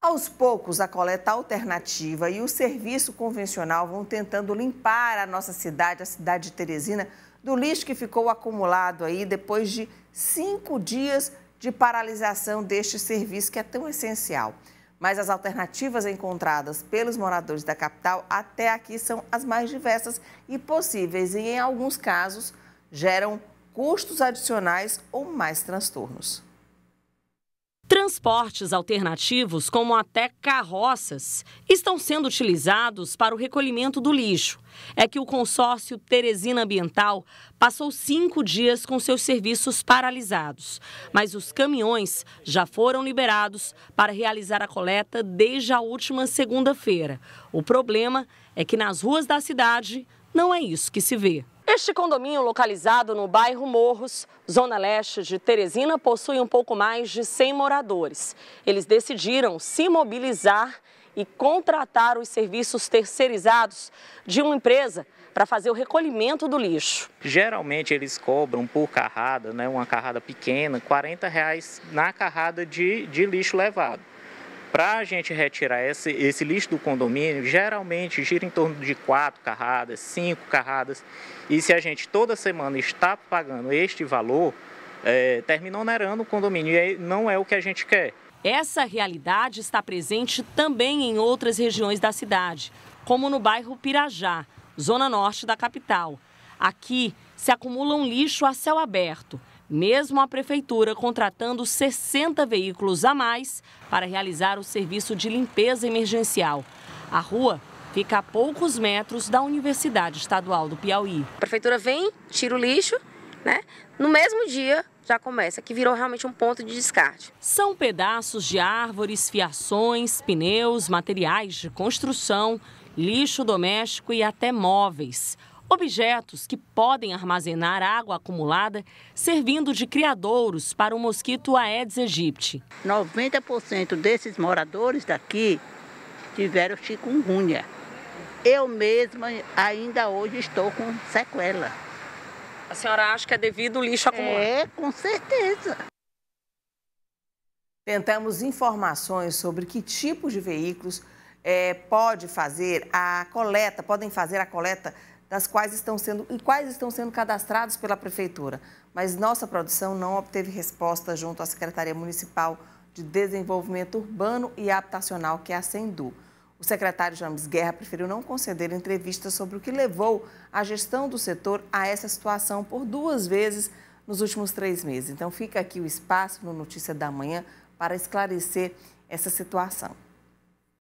Aos poucos, a coleta alternativa e o serviço convencional vão tentando limpar a nossa cidade, a cidade de Teresina, do lixo que ficou acumulado aí depois de cinco dias de paralisação deste serviço que é tão essencial. Mas as alternativas encontradas pelos moradores da capital até aqui são as mais diversas e possíveis, e em alguns casos geram custos adicionais ou mais transtornos. Transportes alternativos, como até carroças, estão sendo utilizados para o recolhimento do lixo. É que o consórcio Teresina Ambiental passou cinco dias com seus serviços paralisados, mas os caminhões já foram liberados para realizar a coleta desde a última segunda-feira. O problema é que nas ruas da cidade não é isso que se vê. Este condomínio, localizado no bairro Morros, zona leste de Teresina, possui um pouco mais de 100 moradores. Eles decidiram se mobilizar e contratar os serviços terceirizados de uma empresa para fazer o recolhimento do lixo. Geralmente eles cobram por carrada, né, uma carrada pequena, R$ reais na carrada de, de lixo levado. Para a gente retirar esse, esse lixo do condomínio, geralmente gira em torno de quatro carradas, cinco carradas. E se a gente toda semana está pagando este valor, é, termina onerando o condomínio e não é o que a gente quer. Essa realidade está presente também em outras regiões da cidade, como no bairro Pirajá, zona norte da capital. Aqui se acumula um lixo a céu aberto mesmo a prefeitura contratando 60 veículos a mais para realizar o serviço de limpeza emergencial. A rua fica a poucos metros da Universidade Estadual do Piauí. A prefeitura vem, tira o lixo, né? No mesmo dia já começa, que virou realmente um ponto de descarte. São pedaços de árvores, fiações, pneus, materiais de construção, lixo doméstico e até móveis objetos que podem armazenar água acumulada, servindo de criadouros para o mosquito Aedes aegypti. 90% desses moradores daqui tiveram chikungunya. Eu mesma ainda hoje estou com sequela. A senhora acha que é devido ao lixo acumulado? É, com certeza. Tentamos informações sobre que tipos de veículos é, pode fazer a coleta, podem fazer a coleta das quais estão sendo e quais estão sendo cadastrados pela prefeitura, mas nossa produção não obteve resposta junto à Secretaria Municipal de Desenvolvimento Urbano e Habitacional, que é a Sendu. O secretário James Guerra preferiu não conceder entrevistas sobre o que levou a gestão do setor a essa situação por duas vezes nos últimos três meses. Então, fica aqui o espaço no Notícia da Manhã para esclarecer essa situação.